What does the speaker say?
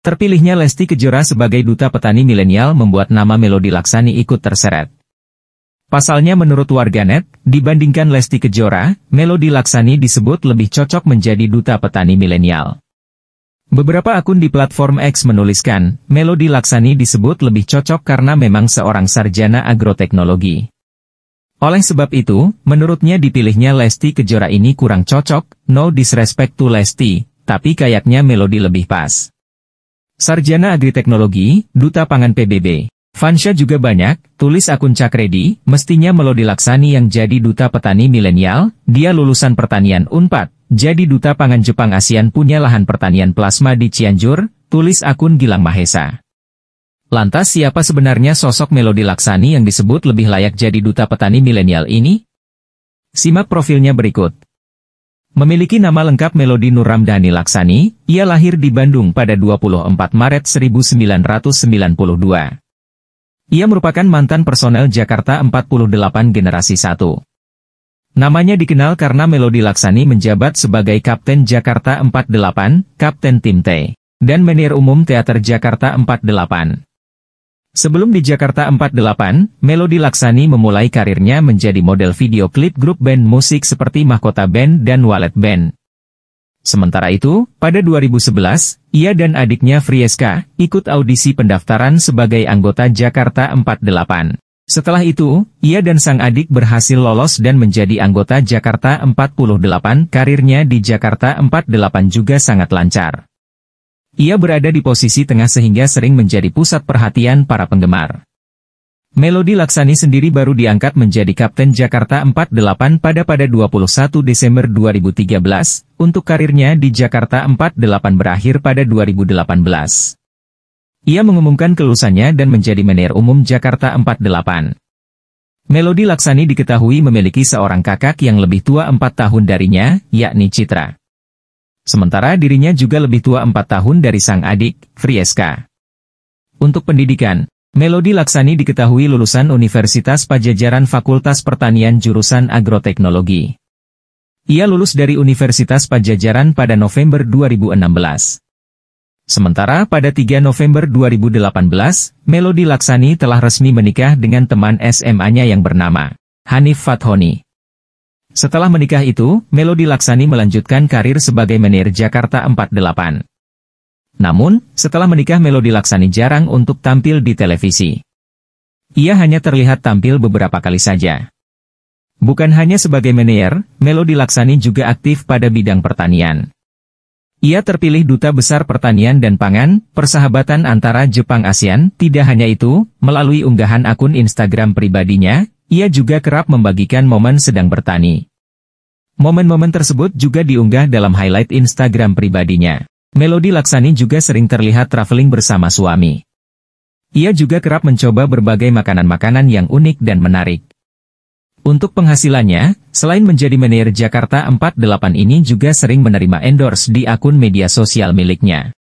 Terpilihnya Lesti Kejora sebagai duta petani milenial membuat nama Melodi Laksani ikut terseret. Pasalnya menurut warganet, dibandingkan Lesti Kejora, Melodi Laksani disebut lebih cocok menjadi duta petani milenial. Beberapa akun di platform X menuliskan, Melodi Laksani disebut lebih cocok karena memang seorang sarjana agroteknologi. Oleh sebab itu, menurutnya dipilihnya Lesti Kejora ini kurang cocok, no disrespect to Lesti, tapi kayaknya Melodi lebih pas. Sarjana Agriteknologi, Duta Pangan PBB. Fansha juga banyak, tulis akun Cakredi, mestinya Melodi Laksani yang jadi Duta Petani Milenial, dia lulusan pertanian UNPAD, jadi Duta Pangan Jepang ASEAN punya lahan pertanian plasma di Cianjur, tulis akun Gilang Mahesa. Lantas siapa sebenarnya sosok Melodi Laksani yang disebut lebih layak jadi Duta Petani Milenial ini? Simak profilnya berikut. Memiliki nama lengkap Melodi Nur Ramdhani Laksani, ia lahir di Bandung pada 24 Maret 1992. Ia merupakan mantan personel Jakarta 48 Generasi 1. Namanya dikenal karena Melodi Laksani menjabat sebagai Kapten Jakarta 48, Kapten Tim T, dan Menir Umum Teater Jakarta 48. Sebelum di Jakarta 48, Melody Laksani memulai karirnya menjadi model video klip grup band musik seperti Mahkota Band dan Wallet Band. Sementara itu, pada 2011, ia dan adiknya Frieska ikut audisi pendaftaran sebagai anggota Jakarta 48. Setelah itu, ia dan sang adik berhasil lolos dan menjadi anggota Jakarta 48. Karirnya di Jakarta 48 juga sangat lancar. Ia berada di posisi tengah sehingga sering menjadi pusat perhatian para penggemar. Melodi Laksani sendiri baru diangkat menjadi Kapten Jakarta 48 pada pada 21 Desember 2013, untuk karirnya di Jakarta 48 berakhir pada 2018. Ia mengumumkan kelulusannya dan menjadi manajer umum Jakarta 48. Melodi Laksani diketahui memiliki seorang kakak yang lebih tua 4 tahun darinya, yakni Citra. Sementara dirinya juga lebih tua 4 tahun dari sang adik, Frieska. Untuk pendidikan, Melodi Laksani diketahui lulusan Universitas Pajajaran Fakultas Pertanian jurusan Agroteknologi. Ia lulus dari Universitas Pajajaran pada November 2016. Sementara pada 3 November 2018, Melodi Laksani telah resmi menikah dengan teman SMA-nya yang bernama Hanif Fathoni. Setelah menikah itu, Melody Laksani melanjutkan karir sebagai menir Jakarta 48. Namun, setelah menikah Melody Laksani jarang untuk tampil di televisi. Ia hanya terlihat tampil beberapa kali saja. Bukan hanya sebagai menir, Melody Laksani juga aktif pada bidang pertanian. Ia terpilih Duta Besar Pertanian dan Pangan, persahabatan antara Jepang ASEAN, tidak hanya itu, melalui unggahan akun Instagram pribadinya, ia juga kerap membagikan momen sedang bertani. Momen-momen tersebut juga diunggah dalam highlight Instagram pribadinya. Melodi Laksani juga sering terlihat traveling bersama suami. Ia juga kerap mencoba berbagai makanan-makanan yang unik dan menarik. Untuk penghasilannya, selain menjadi manajer Jakarta 48 ini juga sering menerima endorse di akun media sosial miliknya.